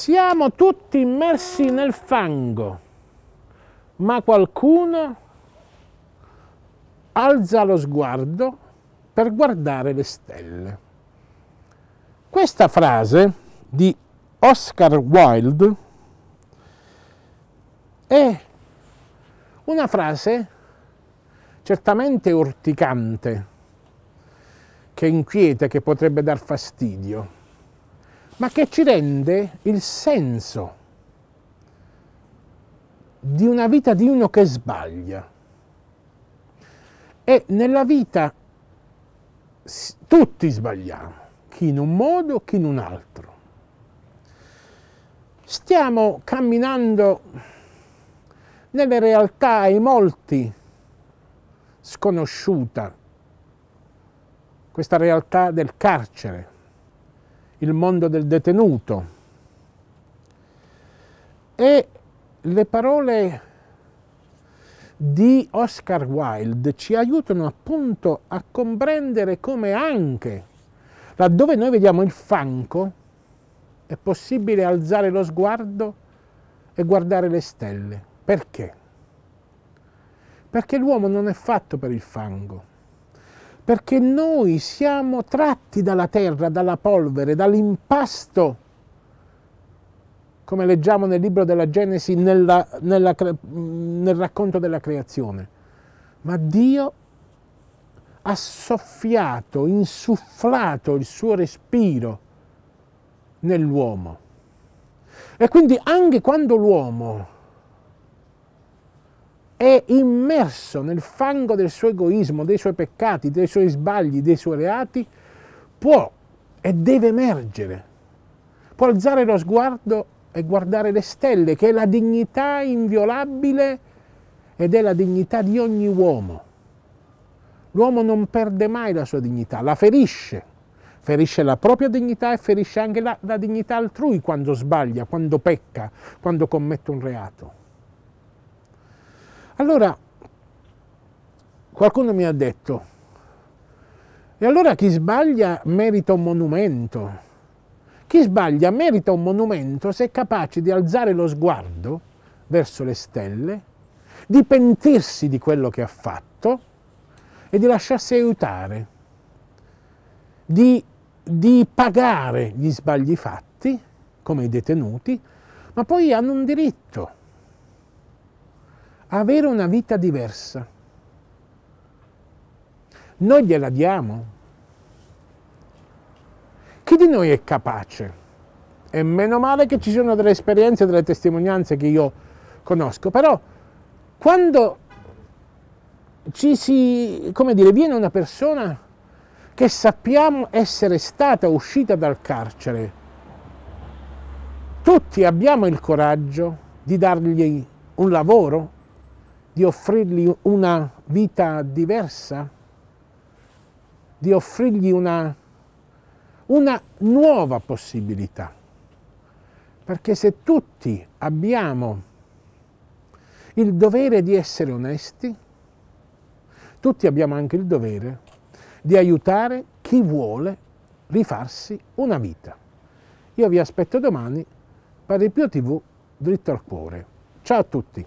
Siamo tutti immersi nel fango, ma qualcuno alza lo sguardo per guardare le stelle. Questa frase di Oscar Wilde è una frase certamente urticante, che inquieta, che potrebbe dar fastidio ma che ci rende il senso di una vita di uno che sbaglia. E nella vita tutti sbagliamo, chi in un modo, chi in un altro. Stiamo camminando nelle realtà ai molti sconosciuta, questa realtà del carcere, il mondo del detenuto. E le parole di Oscar Wilde ci aiutano appunto a comprendere come anche laddove noi vediamo il fanco è possibile alzare lo sguardo e guardare le stelle. Perché? Perché l'uomo non è fatto per il fango perché noi siamo tratti dalla terra, dalla polvere, dall'impasto, come leggiamo nel libro della Genesi, nella, nella, nel racconto della creazione. Ma Dio ha soffiato, insufflato il suo respiro nell'uomo. E quindi anche quando l'uomo è immerso nel fango del suo egoismo, dei suoi peccati, dei suoi sbagli, dei suoi reati, può e deve emergere. Può alzare lo sguardo e guardare le stelle, che è la dignità inviolabile ed è la dignità di ogni uomo. L'uomo non perde mai la sua dignità, la ferisce, ferisce la propria dignità e ferisce anche la, la dignità altrui quando sbaglia, quando pecca, quando commette un reato. Allora, qualcuno mi ha detto, e allora chi sbaglia merita un monumento. Chi sbaglia merita un monumento se è capace di alzare lo sguardo verso le stelle, di pentirsi di quello che ha fatto e di lasciarsi aiutare, di, di pagare gli sbagli fatti, come i detenuti, ma poi hanno un diritto avere una vita diversa. Noi gliela diamo. Chi di noi è capace? E meno male che ci sono delle esperienze, delle testimonianze che io conosco, però quando ci si, come dire, viene una persona che sappiamo essere stata uscita dal carcere, tutti abbiamo il coraggio di dargli un lavoro, di offrirgli una vita diversa, di offrirgli una, una nuova possibilità. Perché se tutti abbiamo il dovere di essere onesti, tutti abbiamo anche il dovere di aiutare chi vuole rifarsi una vita. Io vi aspetto domani per il Pio TV dritto al cuore. Ciao a tutti!